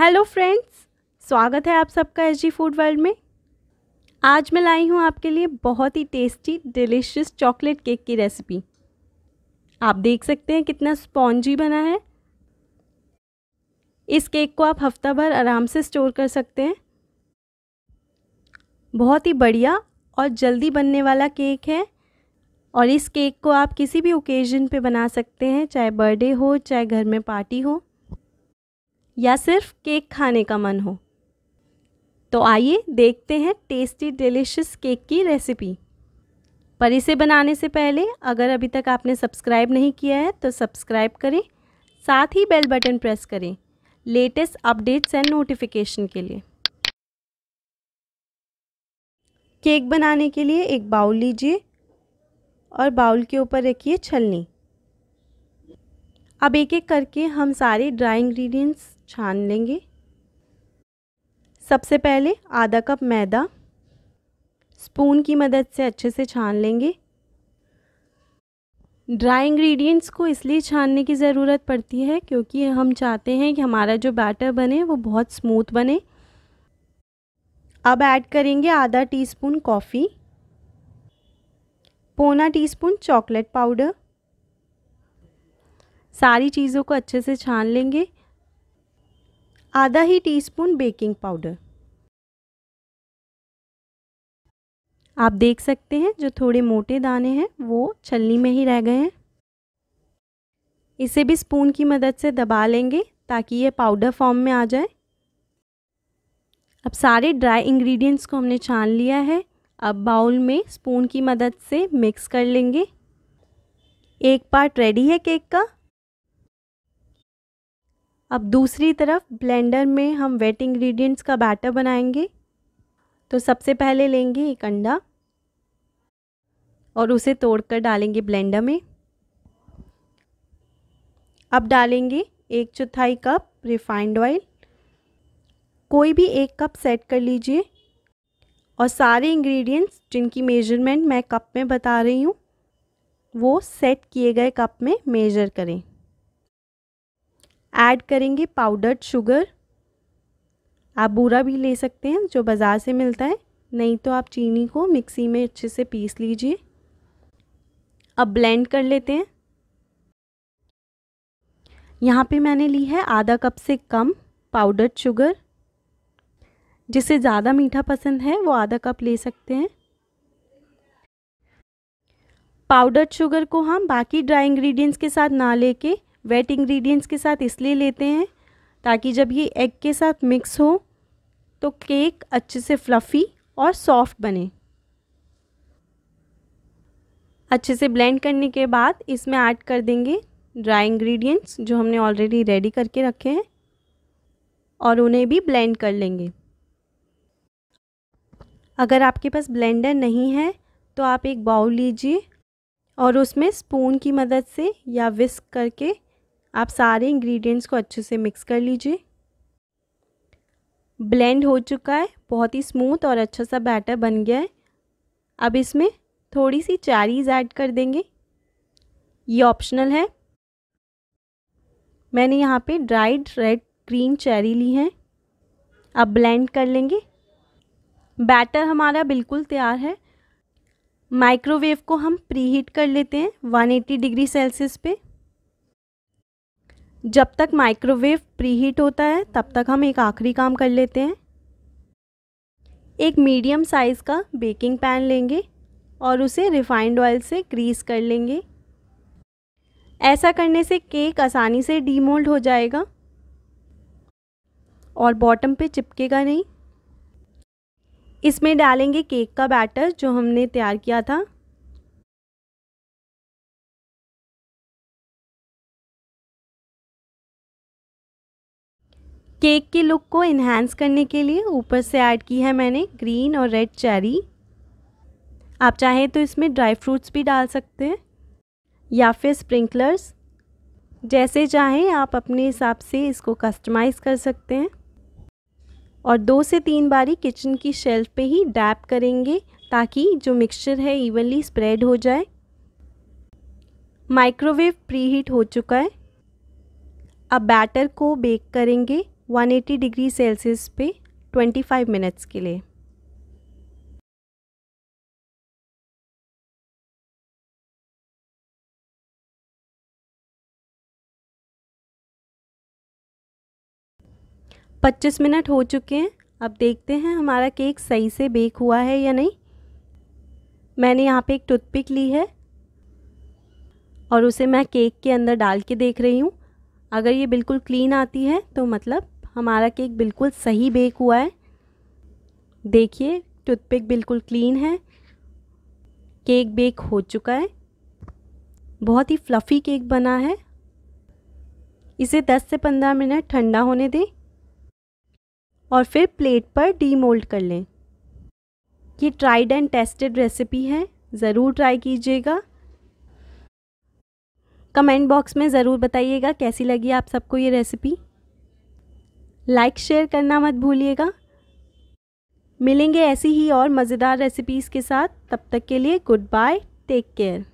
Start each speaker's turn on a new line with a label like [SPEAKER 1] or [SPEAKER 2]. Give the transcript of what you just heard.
[SPEAKER 1] hello friends स्वागत है आप सबका एच जी फूड वर्ल्ड में आज मैं लाई हूँ आपके लिए बहुत ही टेस्टी डिलीशियस चॉकलेट केक की रेसिपी आप देख सकते हैं कितना स्पॉन्जी बना है इस केक को आप हफ्ता भर आराम से स्टोर कर सकते हैं बहुत ही बढ़िया और जल्दी बनने वाला केक है और इस केक को आप किसी भी ओकेज़न पे बना सकते हैं चाहे बर्थडे हो चाहे घर में पार्टी हो या सिर्फ केक खाने का मन हो तो आइए देखते हैं टेस्टी डिलिशियस केक की रेसिपी पर इसे बनाने से पहले अगर अभी तक आपने सब्सक्राइब नहीं किया है तो सब्सक्राइब करें साथ ही बेल बटन प्रेस करें लेटेस्ट अपडेट्स एंड नोटिफिकेशन के लिए केक बनाने के लिए एक बाउल लीजिए और बाउल के ऊपर रखिए छलनी अब एक एक करके हम सारे ड्राई इंग्रेडिएंट्स छान लेंगे सबसे पहले आधा कप मैदा स्पून की मदद से अच्छे से छान लेंगे ड्राई इंग्रेडिएंट्स को इसलिए छानने की ज़रूरत पड़ती है क्योंकि हम चाहते हैं कि हमारा जो बैटर बने वो बहुत स्मूथ बने अब ऐड करेंगे आधा टीस्पून कॉफ़ी पौना टीस्पून चॉकलेट पाउडर सारी चीज़ों को अच्छे से छान लेंगे आधा ही टीस्पून बेकिंग पाउडर आप देख सकते हैं जो थोड़े मोटे दाने हैं वो छलनी में ही रह गए हैं इसे भी स्पून की मदद से दबा लेंगे ताकि ये पाउडर फॉर्म में आ जाए अब सारे ड्राई इंग्रेडिएंट्स को हमने छान लिया है अब बाउल में स्पून की मदद से मिक्स कर लेंगे एक पार्ट रेडी है केक का अब दूसरी तरफ ब्लेंडर में हम वेट इंग्रेडिएंट्स का बैटर बनाएंगे तो सबसे पहले लेंगे एक अंडा और उसे तोड़कर डालेंगे ब्लेंडर में अब डालेंगे एक चौथाई कप रिफाइंड ऑयल कोई भी एक कप सेट कर लीजिए और सारे इंग्रेडिएंट्स जिनकी मेजरमेंट मैं कप में बता रही हूँ वो सेट किए गए कप में मेज़र करें ऐड करेंगे पाउडर्ड शुगर आप बूरा भी ले सकते हैं जो बाज़ार से मिलता है नहीं तो आप चीनी को मिक्सी में अच्छे से पीस लीजिए अब ब्लेंड कर लेते हैं यहाँ पे मैंने ली है आधा कप से कम पाउडर्ड शुगर जिसे ज़्यादा मीठा पसंद है वो आधा कप ले सकते हैं पाउडर्ड शुगर को हम बाकी ड्राई इंग्रेडिएंट्स के साथ ना लेके वेट इंग्रेडिएंट्स के साथ इसलिए लेते हैं ताकि जब ये एग के साथ मिक्स हो तो केक अच्छे से फ्लफ़ी और सॉफ्ट बने अच्छे से ब्लेंड करने के बाद इसमें ऐड कर देंगे ड्राई इंग्रेडिएंट्स जो हमने ऑलरेडी रेडी करके रखे हैं और उन्हें भी ब्लेंड कर लेंगे अगर आपके पास ब्लेंडर नहीं है तो आप एक बाउल लीजिए और उसमें स्पून की मदद से या विस्क करके आप सारे इंग्रेडिएंट्स को अच्छे से मिक्स कर लीजिए ब्लेंड हो चुका है बहुत ही स्मूथ और अच्छा सा बैटर बन गया है अब इसमें थोड़ी सी चैरीज़ ऐड कर देंगे ये ऑप्शनल है मैंने यहाँ पे ड्राइड रेड ग्रीन चेरी ली है अब ब्लेंड कर लेंगे बैटर हमारा बिल्कुल तैयार है माइक्रोवेव को हम प्रीहीट कर लेते हैं 180 डिग्री सेल्सियस पे जब तक माइक्रोवेव प्रीहीट होता है तब तक हम एक आखिरी काम कर लेते हैं एक मीडियम साइज़ का बेकिंग पैन लेंगे और उसे रिफाइंड ऑयल से ग्रीस कर लेंगे ऐसा करने से केक आसानी से डीमोल्ड हो जाएगा और बॉटम पे चिपकेगा नहीं इसमें डालेंगे केक का बैटर जो हमने तैयार किया था केक के लुक को इन्हेंस करने के लिए ऊपर से ऐड की है मैंने ग्रीन और रेड चेरी आप चाहें तो इसमें ड्राई फ्रूट्स भी डाल सकते हैं या फिर स्प्रिंकलर्स जैसे चाहें आप अपने हिसाब से इसको कस्टमाइज़ कर सकते हैं और दो से तीन बारी किचन की शेल्फ पे ही डैप करेंगे ताकि जो मिक्सचर है इवनली स्प्रेड हो जाए माइक्रोवेव प्रीहीट हो चुका है अब बैटर को बेक करेंगे 180 डिग्री सेल्सियस पे 25 मिनट्स के लिए पच्चीस मिनट हो चुके हैं अब देखते हैं हमारा केक सही से बेक हुआ है या नहीं मैंने यहाँ पे एक टूथपिक ली है और उसे मैं केक के अंदर डाल के देख रही हूँ अगर ये बिल्कुल क्लीन आती है तो मतलब हमारा केक बिल्कुल सही बेक हुआ है देखिए टूथपिक बिल्कुल क्लीन है केक बेक हो चुका है बहुत ही फ्लफ़ी केक बना है इसे 10 से 15 मिनट ठंडा होने दें और फिर प्लेट पर डीमोल्ड कर लें ये ट्राइड एंड टेस्टेड रेसिपी है ज़रूर ट्राई कीजिएगा कमेंट बॉक्स में ज़रूर बताइएगा कैसी लगी आप सबको ये रेसिपी लाइक शेयर करना मत भूलिएगा मिलेंगे ऐसी ही और मज़ेदार रेसिपीज़ के साथ तब तक के लिए गुड बाय टेक केयर